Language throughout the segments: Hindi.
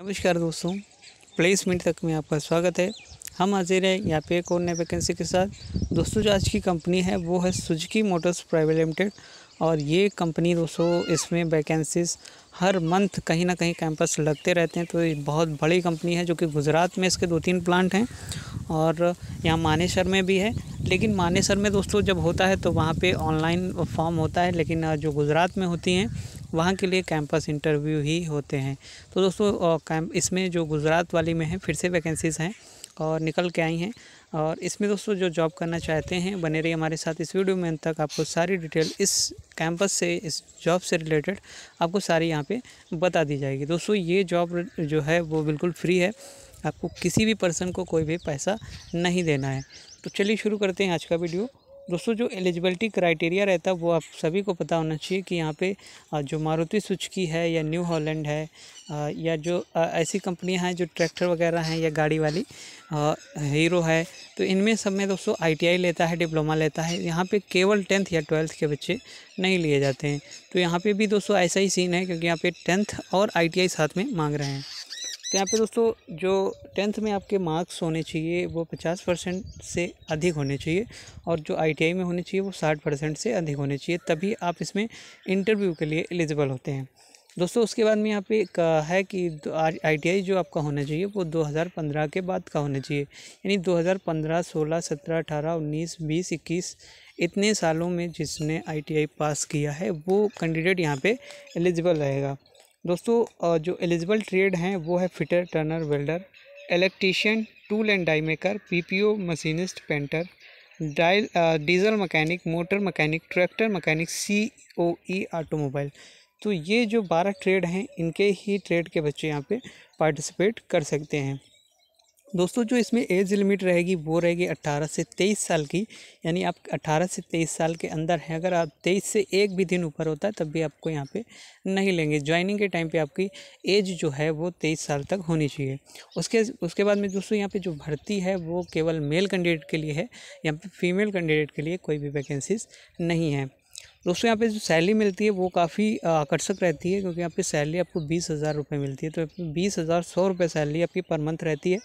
नमस्कार दोस्तों प्लेसमेंट तक में आपका स्वागत है हम हाजिर हैं यहाँ पे एक और नए वैकेंसी के साथ दोस्तों जो आज की कंपनी है वो है सुजुकी मोटर्स प्राइवेट लिमिटेड और ये कंपनी दोस्तों इसमें वैकेंसीज हर मंथ कहीं ना कहीं कैंपस लगते रहते हैं तो ये बहुत बड़ी कंपनी है जो कि गुजरात में इसके दो तीन प्लांट हैं और यहाँ मानेसर में भी है लेकिन मानेसर में दोस्तों जब होता है तो वहाँ पे ऑनलाइन फॉर्म होता है लेकिन जो गुजरात में होती हैं वहाँ के लिए कैंपस इंटरव्यू ही होते हैं तो दोस्तों कैंप इसमें जो गुजरात वाली में है फिर से वैकेंसीज़ हैं और निकल के आई हैं और इसमें दोस्तों जो जॉब करना चाहते हैं बने रहिए हमारे साथ इस वीडियो में अंत तक आपको सारी डिटेल इस कैंपस से इस जॉब से रिलेटेड आपको सारी यहाँ पे बता दी जाएगी दोस्तों ये जॉब जो है वो बिल्कुल फ्री है आपको किसी भी पर्सन को कोई भी पैसा नहीं देना है तो चलिए शुरू करते हैं आज का वीडियो दोस्तों जो एलिजिबिलिटी क्राइटेरिया रहता है वो आप सभी को पता होना चाहिए कि यहाँ पे जो मारुति सुचकी है या न्यू हॉलैंड है या जो ऐसी कंपनियाँ हैं जो ट्रैक्टर वगैरह हैं या गाड़ी वाली हीरो है तो इनमें सब में दोस्तों आईटीआई लेता है डिप्लोमा लेता है यहाँ पे केवल टेंथ या ट्वेल्थ के बच्चे नहीं लिए जाते हैं तो यहाँ पर भी दोस्तों ऐसा ही सीन है क्योंकि यहाँ पर टेंथ और आई साथ में मांग रहे हैं तो यहाँ पे दोस्तों जो टेंथ में आपके मार्क्स होने चाहिए वो पचास परसेंट से अधिक होने चाहिए और जो आईटीआई में होने चाहिए वो साठ परसेंट से अधिक होने चाहिए तभी आप इसमें इंटरव्यू के लिए एलिजिबल होते हैं दोस्तों उसके बाद में यहाँ पे है कि आईटीआई जो आपका होना चाहिए वो 2015 के बाद का होना चाहिए यानी 2015, 16, 17, 18, 19, 20, 21 इतने सालों में जिसने आईटीआई पास किया है वो कैंडिडेट यहाँ पे एलिजिबल रहेगा दोस्तों जो एलिजिबल ट्रेड हैं वो है fitter turner welder electrician tool and die maker PPO machinist painter डाइल diesel mechanic motor mechanic tractor mechanic C O E automobile तो ये जो बारह ट्रेड हैं इनके ही ट्रेड के बच्चे यहाँ पे पार्टिसिपेट कर सकते हैं दोस्तों जो इसमें एज लिमिट रहेगी वो रहेगी 18 से 23 साल की यानी आप 18 से 23 साल के अंदर हैं अगर आप 23 से एक भी दिन ऊपर होता है तब भी आपको यहाँ पे नहीं लेंगे ज्वाइनिंग के टाइम पे आपकी एज जो है वो 23 साल तक होनी चाहिए उसके उसके बाद में दोस्तों यहाँ पे जो भर्ती है वो केवल मेल कैंडिडेट के लिए है यहाँ पर फीमेल कैंडिडेट के लिए कोई भी वैकेंसीज नहीं है दोस्तों यहाँ पे जो सैलरी मिलती है वो काफ़ी आकर्षक रहती है क्योंकि यहाँ पे सैलरी आपको बीस हज़ार रुपये मिलती है तो बीस हज़ार सौ रुपये सैलरी आपकी पर मंथ रहती है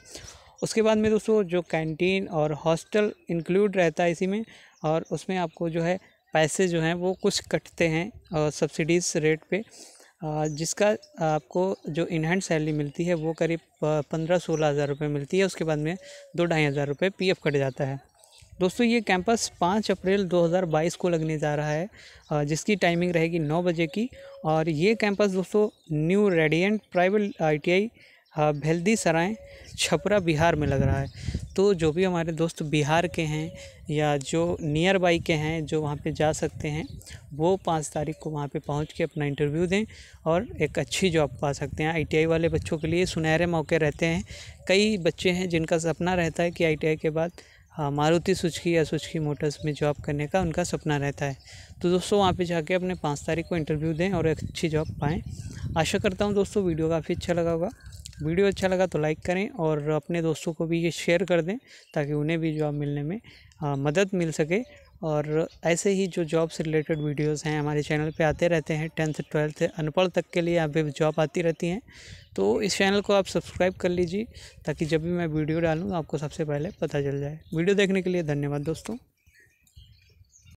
उसके बाद में दोस्तों जो कैंटीन और हॉस्टल इंक्लूड रहता है इसी में और उसमें आपको जो है पैसे जो हैं वो कुछ कटते हैं सब्सिडीज़ रेट पर जिसका आपको जो इनहैंड सैलरी मिलती है वो करीब पंद्रह सोलह हज़ार रुपये मिलती है उसके बाद में दो ढाई हज़ार रुपये पी कट जाता है दोस्तों ये कैंपस 5 अप्रैल 2022 को लगने जा रहा है जिसकी टाइमिंग रहेगी 9 बजे की और ये कैंपस दोस्तों new radiant private ITI Bheldi Sarai Chhapra Bihar में लग रहा है तो जो भी हमारे दोस्त बिहार के हैं या जो नियर बाई के हैं जो वहाँ पे जा सकते हैं वो पाँच तारीख को वहाँ पे पहुँच के अपना इंटरव्यू दें और एक अच्छी जॉब पा सकते हैं आईटीआई वाले बच्चों के लिए सुनहरे मौके रहते हैं कई बच्चे हैं जिनका सपना रहता है कि आईटीआई के बाद हाँ, मारुति सुचकी या सुचकी मोटर्स में जॉब करने का उनका सपना रहता है तो दोस्तों वहाँ पे जाके अपने पाँच तारीख को इंटरव्यू दें और अच्छी जॉब पाएँ आशा करता हूँ दोस्तों वीडियो काफ़ी अच्छा लगा होगा वीडियो अच्छा लगा तो लाइक करें और अपने दोस्तों को भी ये शेयर कर दें ताकि उन्हें भी जॉब मिलने में आ, हाँ, मदद मिल सके और ऐसे ही जो जॉब से रिलेटेड वीडियोस हैं हमारे चैनल पे आते रहते हैं टेंथ ट्वेल्थ अनपढ़ तक के लिए यहाँ पे जॉब आती रहती हैं तो इस चैनल को आप सब्सक्राइब कर लीजिए ताकि जब भी मैं वीडियो डालूँ आपको सबसे पहले पता चल जाए वीडियो देखने के लिए धन्यवाद दोस्तों